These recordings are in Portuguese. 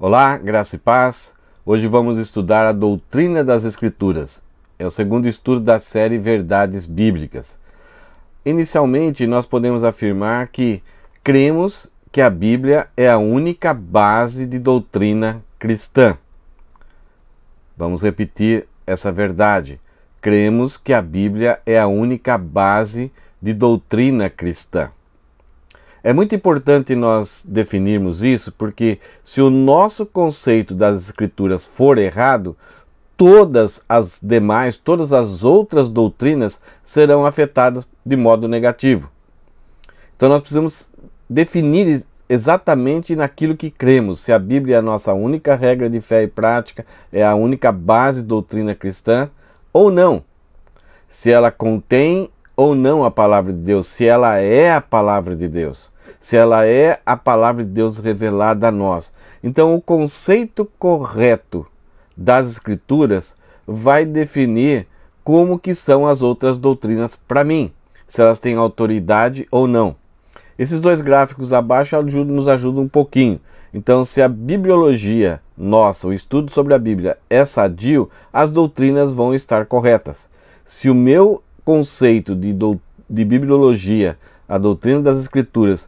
Olá, graça e paz. Hoje vamos estudar a doutrina das Escrituras. É o segundo estudo da série Verdades Bíblicas. Inicialmente, nós podemos afirmar que cremos que a Bíblia é a única base de doutrina cristã. Vamos repetir essa verdade. Cremos que a Bíblia é a única base de doutrina cristã. É muito importante nós definirmos isso, porque se o nosso conceito das Escrituras for errado, todas as demais, todas as outras doutrinas serão afetadas de modo negativo. Então nós precisamos definir exatamente naquilo que cremos, se a Bíblia é a nossa única regra de fé e prática, é a única base doutrina cristã ou não. Se ela contém ou não a palavra de Deus, se ela é a palavra de Deus, se ela é a palavra de Deus revelada a nós. Então, o conceito correto das Escrituras vai definir como que são as outras doutrinas para mim, se elas têm autoridade ou não. Esses dois gráficos abaixo ajudam, nos ajudam um pouquinho. Então, se a bibliologia nossa, o estudo sobre a Bíblia, é sadio, as doutrinas vão estar corretas. Se o meu conceito de, do, de bibliologia, a doutrina das escrituras,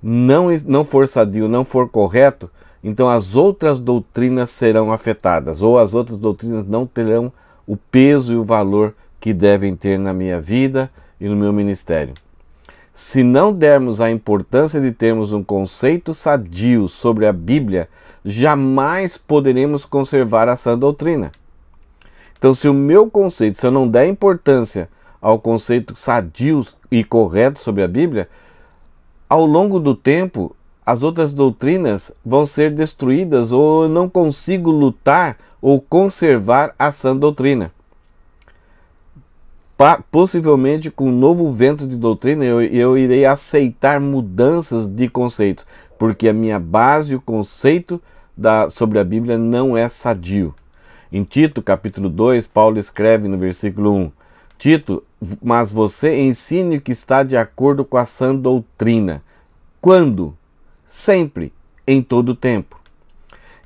não, não for sadio, não for correto, então as outras doutrinas serão afetadas, ou as outras doutrinas não terão o peso e o valor que devem ter na minha vida e no meu ministério. Se não dermos a importância de termos um conceito sadio sobre a Bíblia, jamais poderemos conservar a sã doutrina. Então, se o meu conceito, se eu não der importância ao conceito sadio e correto sobre a Bíblia, ao longo do tempo as outras doutrinas vão ser destruídas ou eu não consigo lutar ou conservar a sã doutrina. Pa possivelmente com um novo vento de doutrina eu, eu irei aceitar mudanças de conceitos, porque a minha base, o conceito da, sobre a Bíblia não é sadio. Em Tito, capítulo 2, Paulo escreve no versículo 1: Tito, mas você ensine o que está de acordo com a sã doutrina. Quando? Sempre, em todo tempo.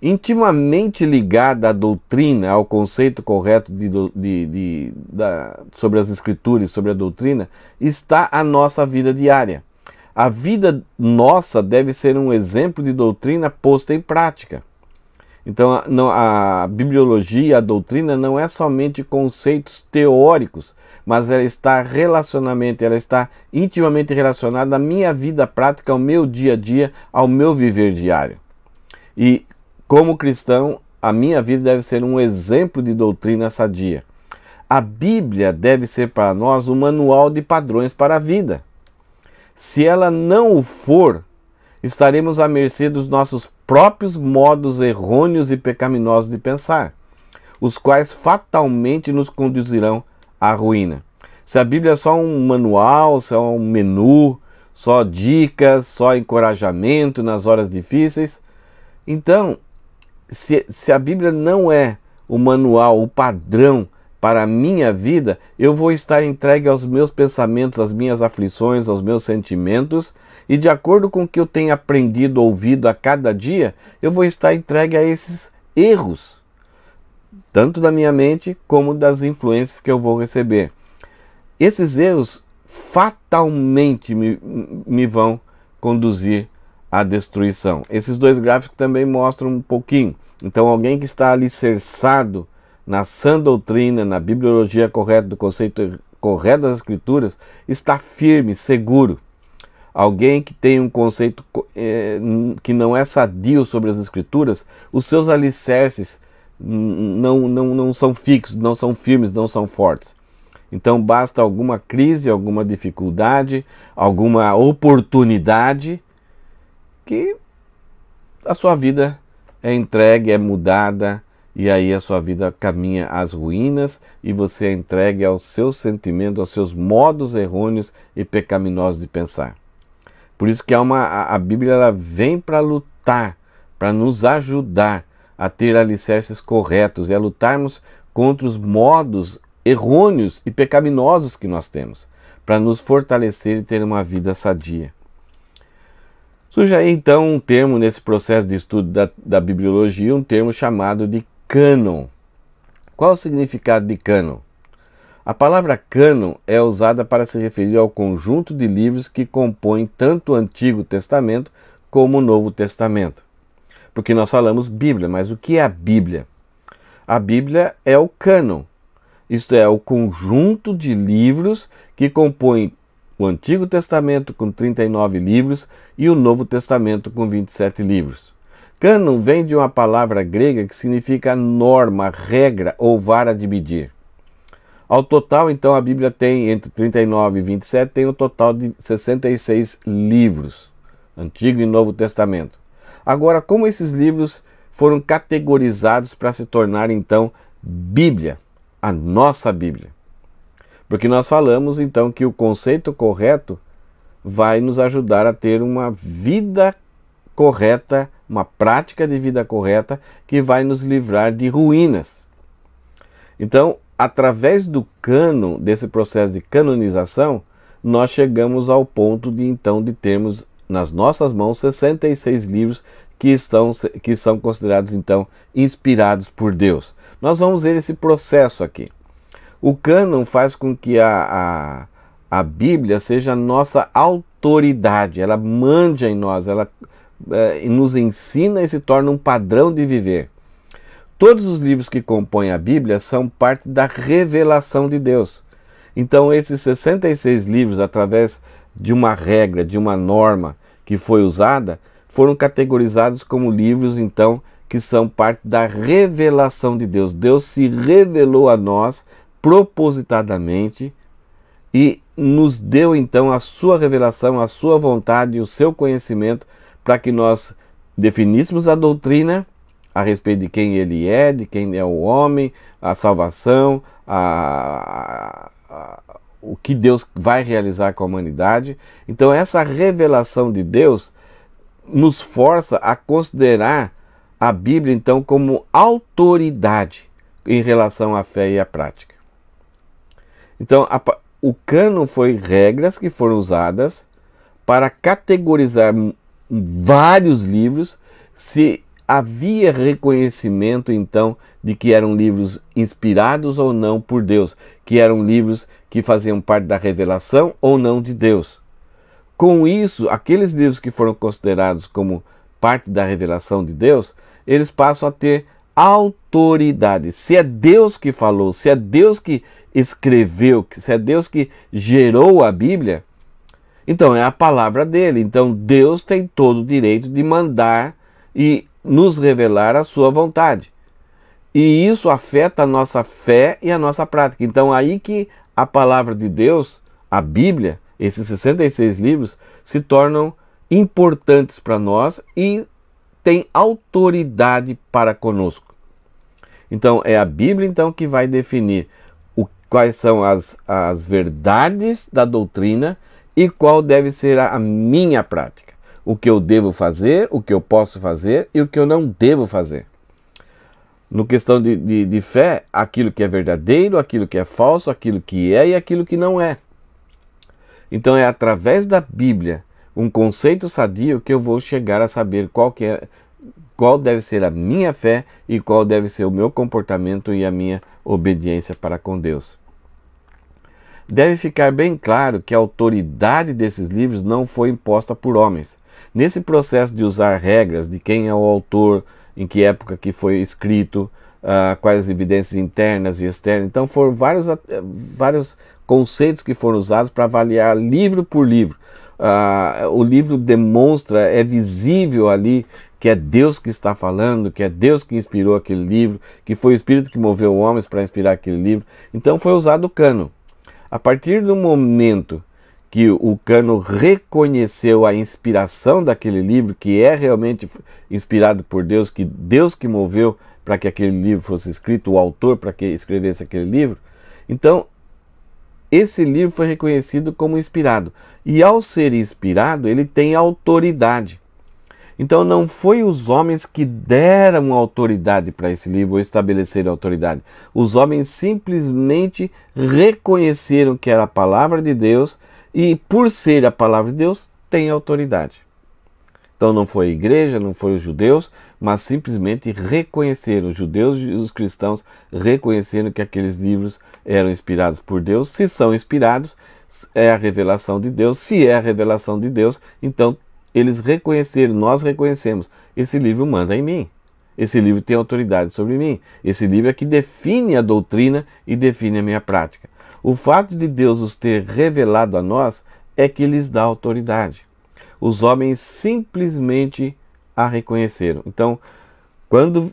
Intimamente ligada à doutrina, ao conceito correto de, de, de, da, sobre as escrituras, sobre a doutrina, está a nossa vida diária. A vida nossa deve ser um exemplo de doutrina posta em prática. Então, a, não, a bibliologia, a doutrina, não é somente conceitos teóricos, mas ela está relacionamento, ela está intimamente relacionada à minha vida prática, ao meu dia a dia, ao meu viver diário. E, como cristão, a minha vida deve ser um exemplo de doutrina sadia. A Bíblia deve ser para nós um manual de padrões para a vida. Se ela não o for, estaremos à mercê dos nossos próprios modos errôneos e pecaminosos de pensar, os quais fatalmente nos conduzirão à ruína. Se a Bíblia é só um manual, se é um menu, só dicas, só encorajamento nas horas difíceis, então, se, se a Bíblia não é o manual, o padrão para a minha vida, eu vou estar entregue aos meus pensamentos, às minhas aflições, aos meus sentimentos, e de acordo com o que eu tenho aprendido, ouvido a cada dia, eu vou estar entregue a esses erros, tanto da minha mente como das influências que eu vou receber. Esses erros fatalmente me, me vão conduzir à destruição. Esses dois gráficos também mostram um pouquinho. Então, alguém que está alicerçado na sã doutrina, na bibliologia correta do conceito correto das Escrituras, está firme, seguro. Alguém que tem um conceito é, que não é sadio sobre as Escrituras, os seus alicerces não, não, não são fixos, não são firmes, não são fortes. Então basta alguma crise, alguma dificuldade, alguma oportunidade que a sua vida é entregue, é mudada, e aí a sua vida caminha às ruínas e você é entregue aos seus sentimentos, aos seus modos errôneos e pecaminosos de pensar. Por isso que uma, a, a Bíblia ela vem para lutar, para nos ajudar a ter alicerces corretos e a lutarmos contra os modos errôneos e pecaminosos que nós temos, para nos fortalecer e ter uma vida sadia. Surge aí então um termo nesse processo de estudo da, da bibliologia, um termo chamado de cânon. Qual o significado de cânon? A palavra cânon é usada para se referir ao conjunto de livros que compõem tanto o Antigo Testamento como o Novo Testamento. Porque nós falamos Bíblia, mas o que é a Bíblia? A Bíblia é o cânon, isto é, o conjunto de livros que compõem o Antigo Testamento com 39 livros e o Novo Testamento com 27 livros. Cânon vem de uma palavra grega que significa norma, regra ou vara de medir. Ao total, então, a Bíblia tem entre 39 e 27, tem um total de 66 livros, Antigo e Novo Testamento. Agora, como esses livros foram categorizados para se tornar então Bíblia, a nossa Bíblia? Porque nós falamos então que o conceito correto vai nos ajudar a ter uma vida correta uma prática de vida correta que vai nos livrar de ruínas. Então, através do cano, desse processo de canonização, nós chegamos ao ponto de então de termos nas nossas mãos 66 livros que, estão, que são considerados então inspirados por Deus. Nós vamos ver esse processo aqui. O cânon faz com que a, a, a Bíblia seja a nossa autoridade, ela manja em nós, ela é, nos ensina e se torna um padrão de viver. Todos os livros que compõem a Bíblia são parte da revelação de Deus. Então, esses 66 livros, através de uma regra, de uma norma que foi usada, foram categorizados como livros, então, que são parte da revelação de Deus. Deus se revelou a nós propositadamente e nos deu então a sua revelação, a sua vontade e o seu conhecimento para que nós definíssemos a doutrina a respeito de quem ele é, de quem é o homem, a salvação, a, a, a, o que Deus vai realizar com a humanidade. Então, essa revelação de Deus nos força a considerar a Bíblia, então, como autoridade em relação à fé e à prática. Então, a, o cano foi regras que foram usadas para categorizar vários livros, se havia reconhecimento então de que eram livros inspirados ou não por Deus, que eram livros que faziam parte da revelação ou não de Deus. Com isso, aqueles livros que foram considerados como parte da revelação de Deus, eles passam a ter autoridade. Se é Deus que falou, se é Deus que escreveu, se é Deus que gerou a Bíblia, então, é a palavra dele. Então, Deus tem todo o direito de mandar e nos revelar a sua vontade. E isso afeta a nossa fé e a nossa prática. Então, aí que a palavra de Deus, a Bíblia, esses 66 livros, se tornam importantes para nós e têm autoridade para conosco. Então, é a Bíblia então que vai definir o, quais são as, as verdades da doutrina e qual deve ser a minha prática. O que eu devo fazer, o que eu posso fazer e o que eu não devo fazer. No questão de, de, de fé, aquilo que é verdadeiro, aquilo que é falso, aquilo que é e aquilo que não é. Então é através da Bíblia, um conceito sadio, que eu vou chegar a saber qual, que é, qual deve ser a minha fé e qual deve ser o meu comportamento e a minha obediência para com Deus. Deve ficar bem claro que a autoridade desses livros não foi imposta por homens. Nesse processo de usar regras de quem é o autor, em que época que foi escrito, uh, quais as evidências internas e externas, então foram vários, uh, vários conceitos que foram usados para avaliar livro por livro. Uh, o livro demonstra, é visível ali que é Deus que está falando, que é Deus que inspirou aquele livro, que foi o Espírito que moveu homens para inspirar aquele livro. Então foi usado o cano. A partir do momento que o Cano reconheceu a inspiração daquele livro, que é realmente inspirado por Deus, que Deus que moveu para que aquele livro fosse escrito, o autor para que escrevesse aquele livro. Então, esse livro foi reconhecido como inspirado. E ao ser inspirado, ele tem autoridade. Então não foi os homens que deram autoridade para esse livro ou estabeleceram autoridade. Os homens simplesmente reconheceram que era a palavra de Deus e por ser a palavra de Deus tem autoridade. Então não foi a igreja, não foi os judeus, mas simplesmente reconheceram, os judeus e os cristãos reconheceram que aqueles livros eram inspirados por Deus. Se são inspirados, é a revelação de Deus. Se é a revelação de Deus, então eles reconheceram, nós reconhecemos, esse livro manda em mim. Esse livro tem autoridade sobre mim. Esse livro é que define a doutrina e define a minha prática. O fato de Deus os ter revelado a nós é que lhes dá autoridade. Os homens simplesmente a reconheceram. Então, quando,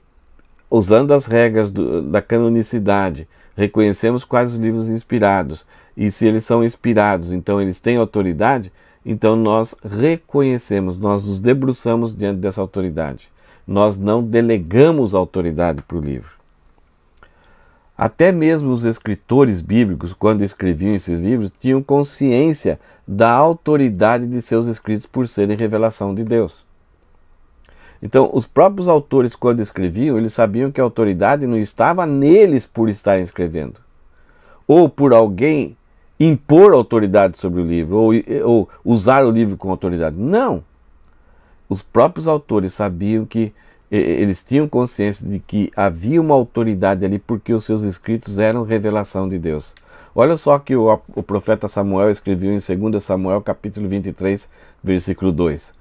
usando as regras do, da canonicidade, reconhecemos quais os livros inspirados e se eles são inspirados, então eles têm autoridade, então nós reconhecemos, nós nos debruçamos diante dessa autoridade. Nós não delegamos autoridade para o livro. Até mesmo os escritores bíblicos, quando escreviam esses livros, tinham consciência da autoridade de seus escritos por serem revelação de Deus. Então, os próprios autores, quando escreviam, eles sabiam que a autoridade não estava neles por estarem escrevendo, ou por alguém impor autoridade sobre o livro ou, ou usar o livro com autoridade. Não! Os próprios autores sabiam que eles tinham consciência de que havia uma autoridade ali porque os seus escritos eram revelação de Deus. Olha só que o, o, profeta Samuel escreveu em 2 Samuel capítulo 23, versículo 2.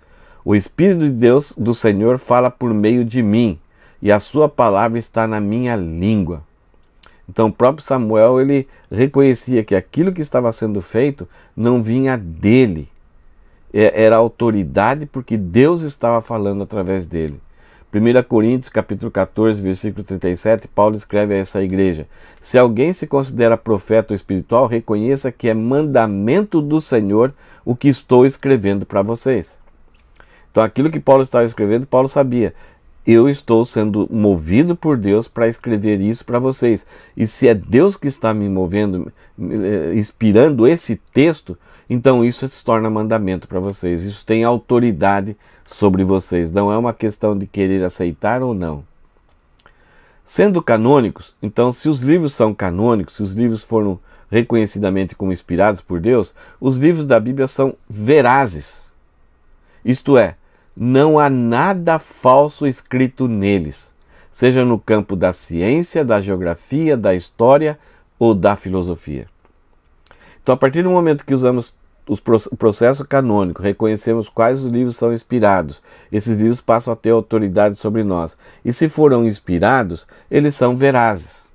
O Espírito de Deus do Senhor fala por meio de mim, e a sua palavra está na minha língua. Então, o próprio Samuel ele reconhecia que aquilo que estava sendo feito não vinha dele. É, era autoridade porque Deus estava falando através dele. 1 Coríntios capítulo 14, versículo 37, Paulo escreve a essa igreja: Se alguém se considera profeta ou espiritual, reconheça que é mandamento do Senhor o que estou escrevendo para vocês. Então, aquilo que Paulo estava escrevendo, Paulo sabia eu estou sendo movido por Deus para escrever isso para vocês. E se é Deus que está me movendo, eh, inspirando esse texto, então isso se torna mandamento para vocês. Isso tem autoridade sobre vocês. Não é uma questão de querer aceitar ou não. Sendo canônicos, então, se os livros são canônicos, se os livros foram reconhecidamente como inspirados por Deus, os livros da Bíblia são verazes. Isto é, não há nada falso escrito neles, seja no campo da ciência, da geografia, da história ou da filosofia. Então, a partir do momento que usamos o processo canônico, reconhecemos quais os livros são inspirados, esses livros passam a ter autoridade sobre nós. E se foram inspirados, eles são verazes.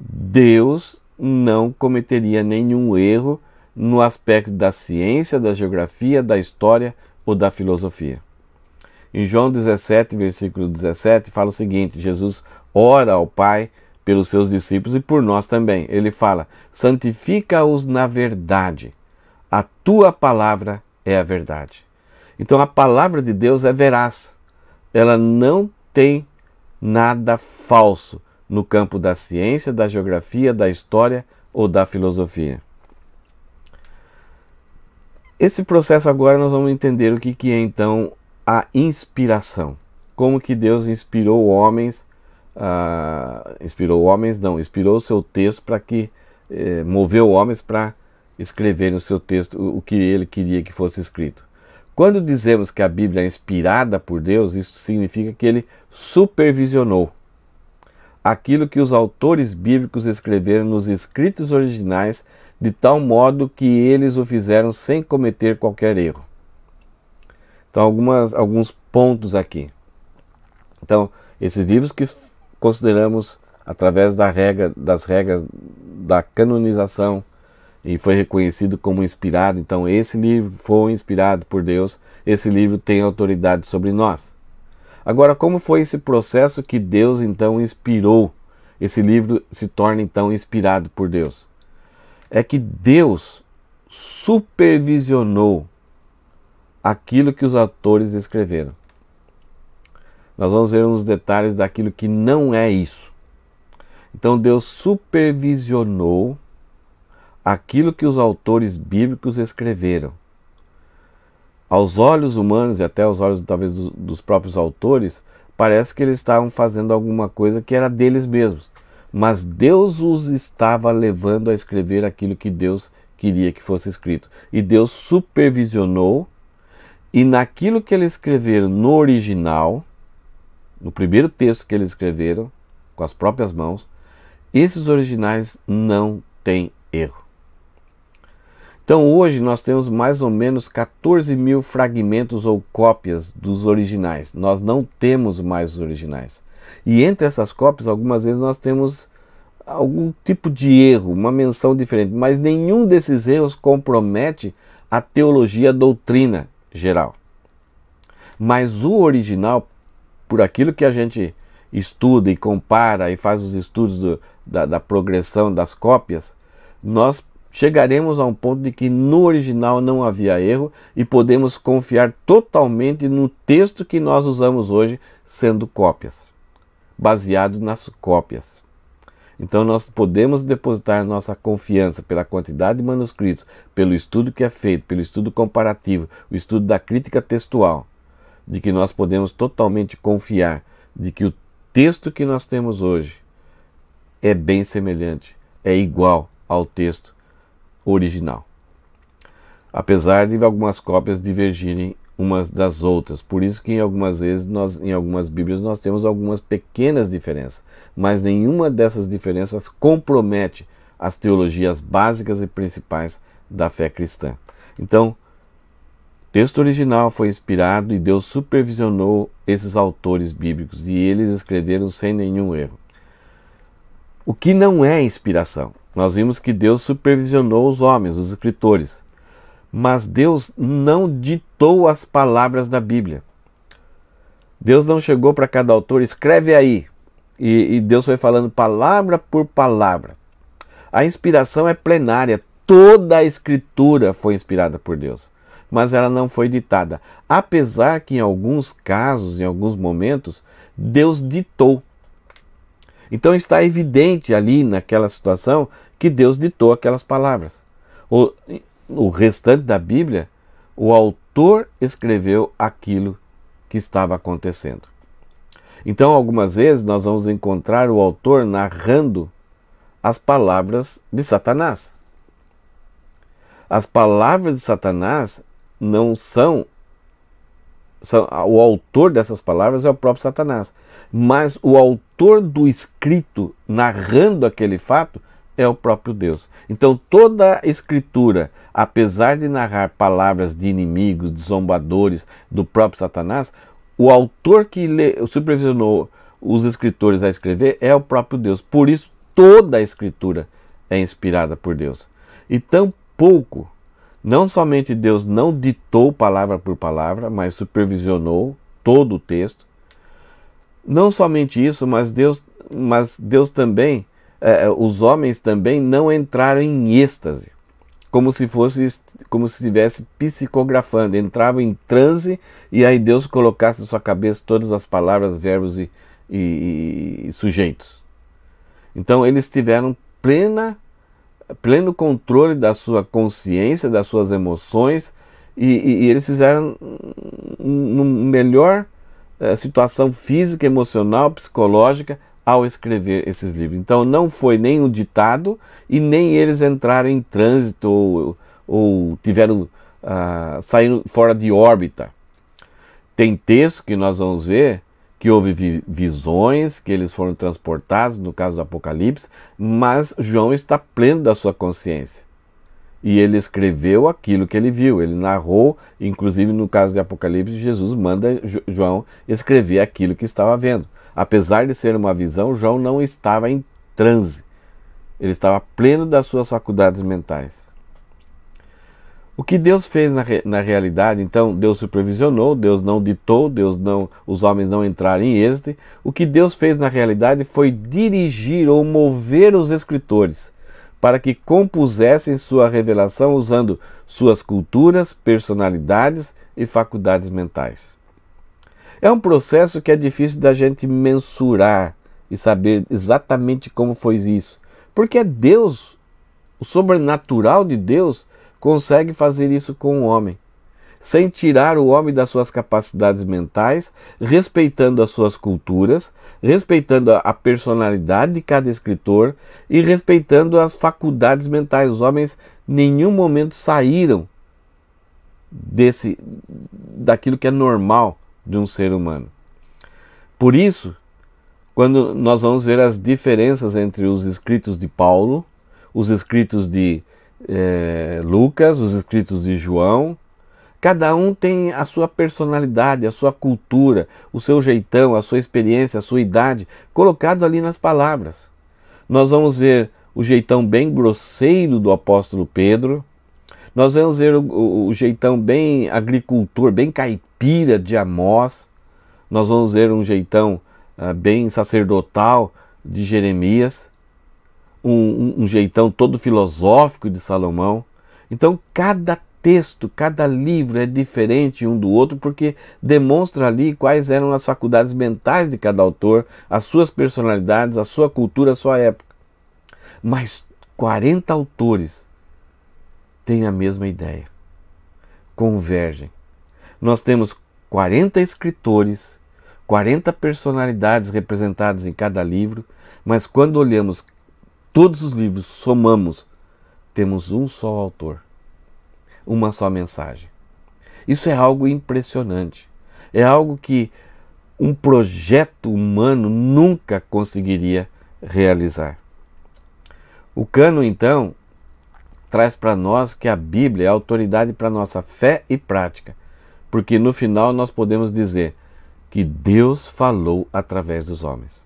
Deus não cometeria nenhum erro no aspecto da ciência, da geografia, da história o da filosofia. Em João 17, versículo 17, fala o seguinte: Jesus ora ao Pai pelos seus discípulos e por nós também. Ele fala: santifica-os na verdade, a tua palavra é a verdade. Então a palavra de Deus é veraz, ela não tem nada falso no campo da ciência, da geografia, da história ou da filosofia. Esse processo agora nós vamos entender o que, que é então a inspiração. Como que Deus inspirou homens, ah, inspirou homens não, inspirou o seu texto para que, eh, moveu homens para escrever no seu texto o que ele queria que fosse escrito. Quando dizemos que a Bíblia é inspirada por Deus, isso significa que ele supervisionou aquilo que os autores bíblicos escreveram nos escritos originais de tal modo que eles o fizeram sem cometer qualquer erro. Então, algumas, alguns pontos aqui. Então, esses livros que consideramos através da regra, das regras da canonização e foi reconhecido como inspirado, então esse livro foi inspirado por Deus, esse livro tem autoridade sobre nós. Agora, como foi esse processo que Deus então inspirou? Esse livro se torna então inspirado por Deus é que Deus supervisionou aquilo que os autores escreveram. Nós vamos ver uns detalhes daquilo que não é isso. Então Deus supervisionou aquilo que os autores bíblicos escreveram. Aos olhos humanos e até aos olhos talvez dos, dos próprios autores, parece que eles estavam fazendo alguma coisa que era deles mesmos mas Deus os estava levando a escrever aquilo que Deus queria que fosse escrito. E Deus supervisionou, e naquilo que eles escreveram no original, no primeiro texto que eles escreveram, com as próprias mãos, esses originais não têm erro. Então hoje nós temos mais ou menos 14 mil fragmentos ou cópias dos originais. Nós não temos mais os originais. E entre essas cópias, algumas vezes nós temos algum tipo de erro, uma menção diferente, mas nenhum desses erros compromete a teologia, a doutrina geral. Mas o original, por aquilo que a gente estuda e compara e faz os estudos do, da, da progressão das cópias, nós chegaremos a um ponto de que no original não havia erro e podemos confiar totalmente no texto que nós usamos hoje, sendo cópias baseado nas cópias. Então nós podemos depositar nossa confiança pela quantidade de manuscritos, pelo estudo que é feito, pelo estudo comparativo, o estudo da crítica textual, de que nós podemos totalmente confiar de que o texto que nós temos hoje é bem semelhante, é igual ao texto original. Apesar de algumas cópias divergirem umas das outras. Por isso que em algumas vezes nós, em algumas Bíblias nós temos algumas pequenas diferenças, mas nenhuma dessas diferenças compromete as teologias básicas e principais da fé cristã. Então, o texto original foi inspirado e Deus supervisionou esses autores bíblicos e eles escreveram sem nenhum erro. O que não é inspiração? Nós vimos que Deus supervisionou os homens, os escritores mas Deus não ditou as palavras da Bíblia. Deus não chegou para cada autor, escreve aí. E, e, Deus foi falando palavra por palavra. A inspiração é plenária, toda a escritura foi inspirada por Deus, mas ela não foi ditada. Apesar que em alguns casos, em alguns momentos, Deus ditou. Então está evidente ali naquela situação que Deus ditou aquelas palavras o restante da Bíblia, o autor escreveu aquilo que estava acontecendo. Então, algumas vezes, nós vamos encontrar o autor narrando as palavras de Satanás. As palavras de Satanás não são, são. O autor dessas palavras é o próprio Satanás. Mas o autor do escrito narrando aquele fato é o próprio Deus. Então toda a escritura, apesar de narrar palavras de inimigos, de zombadores, do próprio Satanás, o autor que supervisionou os escritores a escrever é o próprio Deus. Por isso toda a escritura é inspirada por Deus. E tão pouco, não somente Deus não ditou palavra por palavra, mas supervisionou todo o texto. Não somente isso, mas Deus, mas Deus também é, é, os homens também não entraram em êxtase, como se fosse como se estivesse psicografando, entravam em transe e aí Deus colocasse na sua cabeça todas as palavras, verbos e, e, e sujeitos. Então eles tiveram plena pleno controle da sua consciência, das suas emoções, e, e, e eles fizeram uma melhor uh, situação física, emocional, psicológica ao escrever esses livros. Então não foi nem o ditado e nem eles entraram em trânsito ou, ou tiveram uh, ah, saindo fora de órbita. Tem texto que nós vamos ver que houve vi visões, que eles foram transportados, no caso do Apocalipse, mas João está pleno da sua consciência. E ele escreveu aquilo que ele viu, ele narrou, inclusive no caso de Apocalipse, Jesus manda João escrever aquilo que estava vendo. Apesar de ser uma visão, João não estava em transe. Ele estava pleno das suas faculdades mentais. O que Deus fez na, na realidade, então, Deus supervisionou, Deus não ditou, Deus não, os homens não entraram em êxtase. O que Deus fez na realidade foi dirigir ou mover os escritores para que compusessem sua revelação usando suas culturas, personalidades e faculdades mentais. É um processo que é difícil da gente mensurar e saber exatamente como foi isso, porque é Deus, o sobrenatural de Deus, consegue fazer isso com o homem, sem tirar o homem das suas capacidades mentais, respeitando as suas culturas, respeitando a personalidade de cada escritor e respeitando as faculdades mentais. Os homens, em nenhum momento, saíram desse daquilo que é normal de um ser humano. Por isso, quando nós vamos ver as diferenças entre os escritos de Paulo, os escritos de eh, Lucas, os escritos de João, cada um tem a sua personalidade, a sua cultura, o seu jeitão, a sua experiência, a sua idade, colocado ali nas palavras. Nós vamos ver o jeitão bem grosseiro do apóstolo Pedro, nós vamos ver o, o, o jeitão bem agricultor, bem caipira de Amós. Nós vamos ver um jeitão ah, bem sacerdotal de Jeremias. Um, um, um jeitão todo filosófico de Salomão. Então, cada texto, cada livro é diferente um do outro porque demonstra ali quais eram as faculdades mentais de cada autor, as suas personalidades, a sua cultura, a sua época. Mas 40 autores têm a mesma ideia. Convergem. Nós temos 40 escritores, 40 personalidades representadas em cada livro, mas quando olhamos todos os livros, somamos, temos um só autor, uma só mensagem. Isso é algo impressionante. É algo que um projeto humano nunca conseguiria realizar. O Cano, então, traz para nós que a Bíblia é autoridade para nossa fé e prática, porque no final nós podemos dizer que Deus falou através dos homens.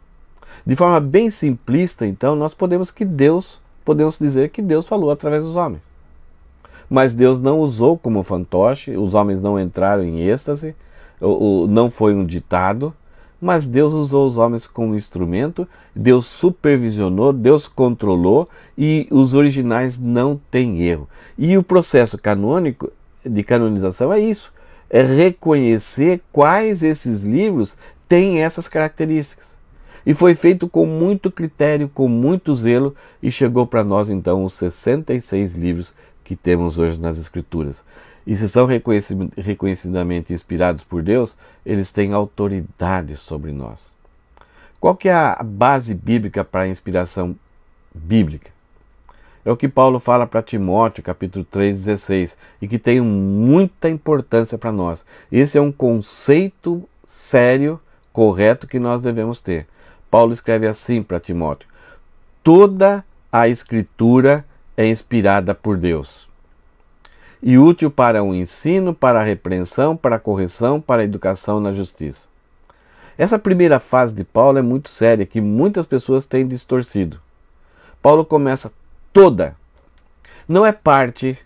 De forma bem simplista, então, nós podemos que Deus podemos dizer que Deus falou através dos homens. Mas Deus não usou como fantoche, os homens não entraram em êxtase, não foi um ditado, mas Deus usou os homens como instrumento, Deus supervisionou, Deus controlou e os originais não têm erro. E o processo canônico de canonização é isso, é reconhecer quais esses livros têm essas características. E foi feito com muito critério, com muito zelo e chegou para nós então os 66 livros que temos hoje nas escrituras. E se são reconhecidamente inspirados por Deus, eles têm autoridade sobre nós. Qual que é a base bíblica para a inspiração bíblica? É o que Paulo fala para Timóteo, capítulo 3,16, e que tem muita importância para nós. Esse é um conceito sério, correto que nós devemos ter. Paulo escreve assim para Timóteo: Toda a escritura é inspirada por Deus e útil para o ensino, para a repreensão, para a correção, para a educação na justiça. Essa primeira fase de Paulo é muito séria, que muitas pessoas têm distorcido. Paulo começa toda. Não é parte,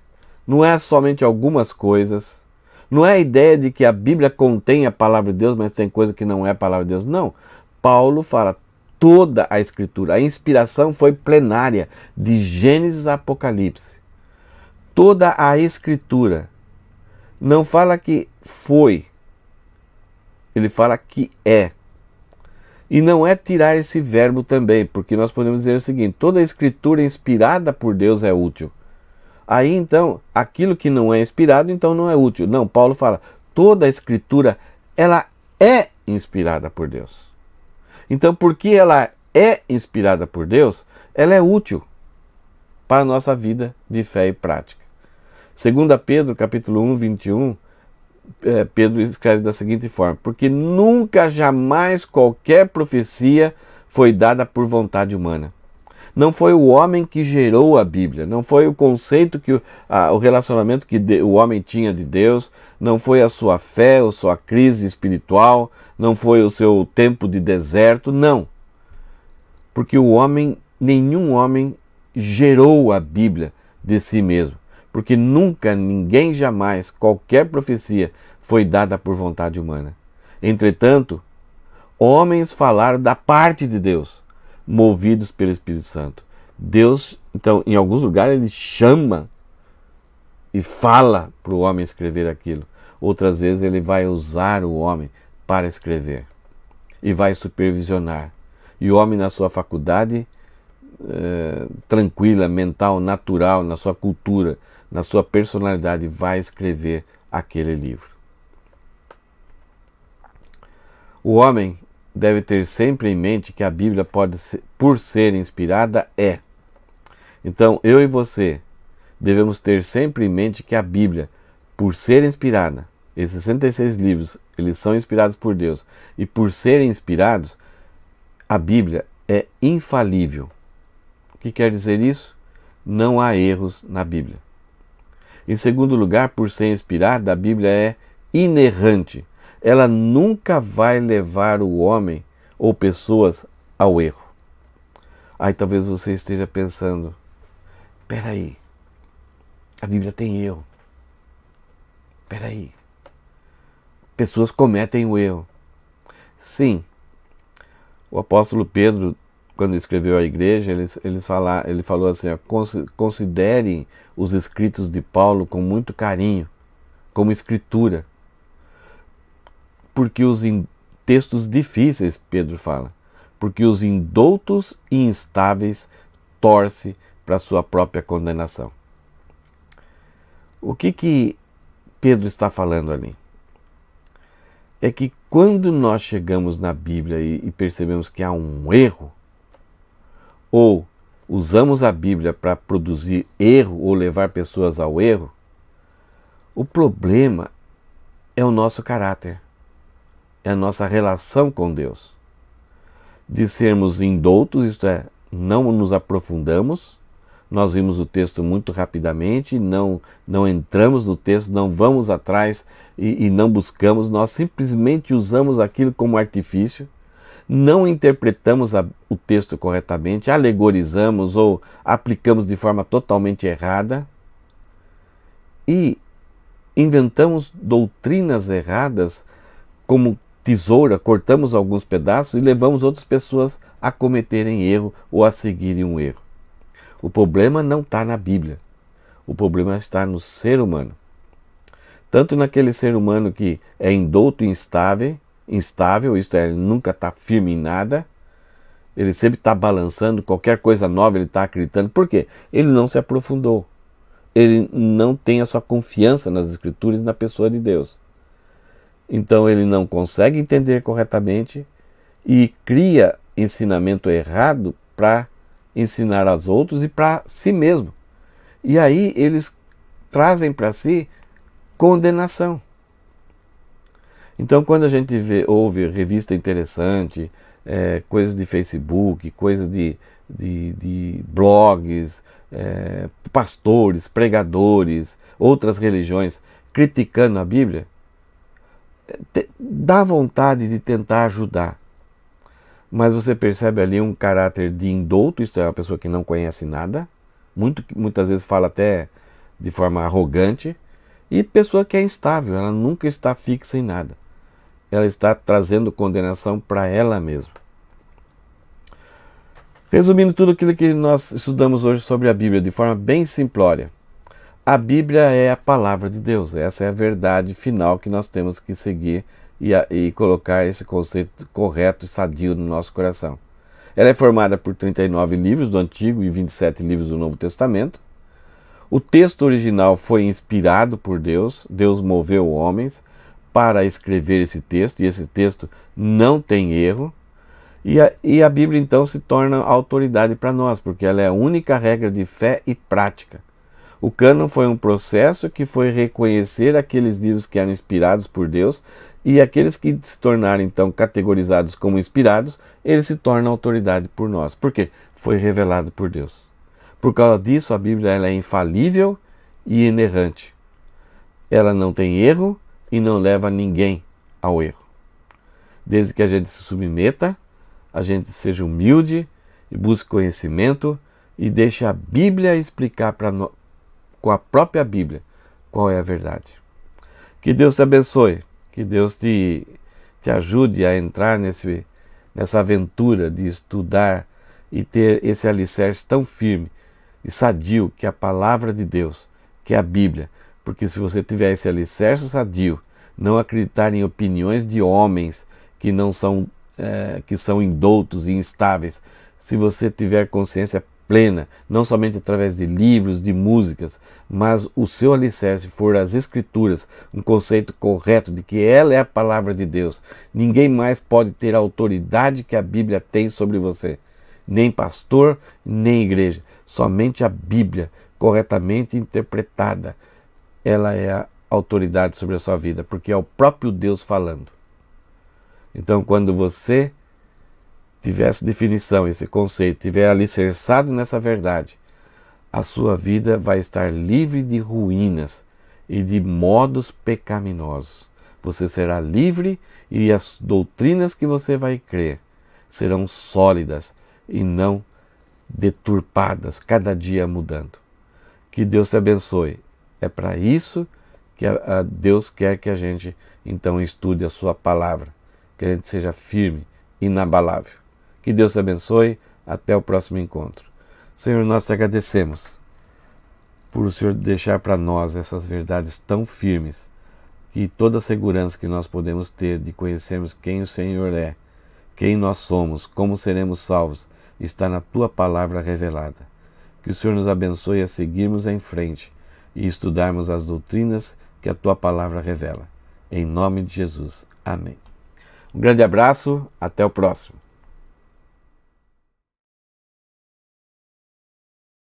não é somente algumas coisas. Não é a ideia de que a Bíblia contém a palavra de Deus, mas tem coisa que não é a palavra de Deus. Não. Paulo fala toda a Escritura. A inspiração foi plenária, de Gênesis a Apocalipse toda a Escritura. Não fala que foi, ele fala que é. E não é tirar esse verbo também, porque nós podemos dizer o seguinte: toda a Escritura inspirada por Deus é útil. Aí então, aquilo que não é inspirado, então não é útil. Não, Paulo fala: toda a Escritura, ela é inspirada por Deus. Então, porque ela é inspirada por Deus, ela é útil para a nossa vida de fé e prática. Segunda Pedro, capítulo 1, 21, é, Pedro escreve da seguinte forma: Porque nunca jamais qualquer profecia foi dada por vontade humana. Não foi o homem que gerou a Bíblia, não foi o conceito que a, o relacionamento que de, o homem tinha de Deus, não foi a sua fé ou sua crise espiritual, não foi o seu tempo de deserto, não. Porque o homem, nenhum homem gerou a Bíblia de si mesmo porque nunca, ninguém, jamais, qualquer profecia foi dada por vontade humana. Entretanto, homens falaram da parte de Deus, movidos pelo Espírito Santo. Deus, então, em alguns lugares, ele chama e fala para o homem escrever aquilo. Outras vezes, ele vai usar o homem para escrever e vai supervisionar. E o homem, na sua faculdade, eh, tranquila, mental, natural, na sua cultura, na sua personalidade, vai escrever aquele livro. O homem deve ter sempre em mente que a Bíblia pode ser, por ser inspirada é. Então, eu e você devemos ter sempre em mente que a Bíblia, por ser inspirada, esses 66 livros, eles são inspirados por Deus, e por serem inspirados, a Bíblia é infalível que quer dizer isso? Não há erros na Bíblia. Em segundo lugar, por ser inspirada, a Bíblia é inerrante. Ela nunca vai levar o homem ou pessoas ao erro. Aí talvez você esteja pensando: peraí, a Bíblia tem erro. Peraí, pessoas cometem o erro. Sim, o apóstolo Pedro quando escreveu à igreja, ele eles falar, ele falou assim: ó, considerem os escritos de Paulo com muito carinho, como escritura, porque os in, textos difíceis, Pedro fala, porque os indoutos e instáveis torce para sua própria condenação. O que que Pedro está falando ali? É que quando nós chegamos na Bíblia e, e percebemos que há um erro, ou usamos a Bíblia para produzir erro ou levar pessoas ao erro, o problema é o nosso caráter, é a nossa relação com Deus. De sermos indoutos, isto é, não nos aprofundamos, nós vimos o texto muito rapidamente, não, não entramos no texto, não vamos atrás e, e não buscamos, nós simplesmente usamos aquilo como artifício não interpretamos a, o texto corretamente, alegorizamos ou aplicamos de forma totalmente errada e inventamos doutrinas erradas como tesoura, cortamos alguns pedaços e levamos outras pessoas a cometerem erro ou a seguirem um erro. O problema não está na Bíblia. O problema está no ser humano. Tanto naquele ser humano que é indouto e instável, instável, isto é, ele nunca está firme em nada. Ele sempre está balançando, qualquer coisa nova ele está acreditando. Por quê? Ele não se aprofundou. Ele não tem a sua confiança nas Escrituras e na pessoa de Deus. Então ele não consegue entender corretamente e cria ensinamento errado para ensinar aos outros e para si mesmo. E aí eles trazem para si condenação. Então, quando a gente vê, ouve revista interessante, é, coisas de Facebook, coisas de, de, de blogs, é, pastores, pregadores, outras religiões criticando a Bíblia, te, dá vontade de tentar ajudar. Mas você percebe ali um caráter de indouto, isto é, uma pessoa que não conhece nada, muito, muitas vezes fala até de forma arrogante, e pessoa que é instável, ela nunca está fixa em nada ela está trazendo condenação para ela mesma. Resumindo tudo aquilo que nós estudamos hoje sobre a Bíblia de forma bem simplória, a Bíblia é a palavra de Deus, essa é a verdade final que nós temos que seguir e, e colocar esse conceito correto e sadio no nosso coração. Ela é formada por 39 livros do Antigo e 27 livros do Novo Testamento. O texto original foi inspirado por Deus, Deus moveu homens, para escrever esse texto, e esse texto não tem erro. E a, e a Bíblia então se torna autoridade para nós, porque ela é a única regra de fé e prática. O cânon foi um processo que foi reconhecer aqueles livros que eram inspirados por Deus e aqueles que se tornaram então categorizados como inspirados, eles se tornam autoridade por nós. Por quê? Foi revelado por Deus. Por causa disso, a Bíblia ela é infalível e inerrante. Ela não tem erro e não leva ninguém ao erro. Desde que a gente se submeta, a gente seja humilde e busque conhecimento e deixe a Bíblia explicar para nós, com a própria Bíblia, qual é a verdade. Que Deus te abençoe, que Deus te, te ajude a entrar nesse, nessa aventura de estudar e ter esse alicerce tão firme e sadio que é a palavra de Deus, que é a Bíblia, porque se você tiver esse alicerce sadio, não acreditar em opiniões de homens que não são é, que são indoutos e instáveis, se você tiver consciência plena, não somente através de livros, de músicas, mas o seu alicerce for as Escrituras, um conceito correto de que ela é a palavra de Deus. Ninguém mais pode ter a autoridade que a Bíblia tem sobre você, nem pastor, nem igreja, somente a Bíblia corretamente interpretada ela é a autoridade sobre a sua vida, porque é o próprio Deus falando. Então, quando você tiver essa definição, esse conceito, tiver alicerçado nessa verdade, a sua vida vai estar livre de ruínas e de modos pecaminosos. Você será livre e as doutrinas que você vai crer serão sólidas e não deturpadas, cada dia mudando. Que Deus te abençoe é para isso que a, a Deus quer que a gente então estude a sua palavra, que a gente seja firme, inabalável. Que Deus te abençoe. Até o próximo encontro. Senhor, nós te agradecemos por o Senhor deixar para nós essas verdades tão firmes, que toda a segurança que nós podemos ter de conhecermos quem o Senhor é, quem nós somos, como seremos salvos, está na tua palavra revelada. Que o Senhor nos abençoe a seguirmos em frente e estudarmos as doutrinas que a tua palavra revela. Em nome de Jesus. Amém. Um grande abraço, até o próximo.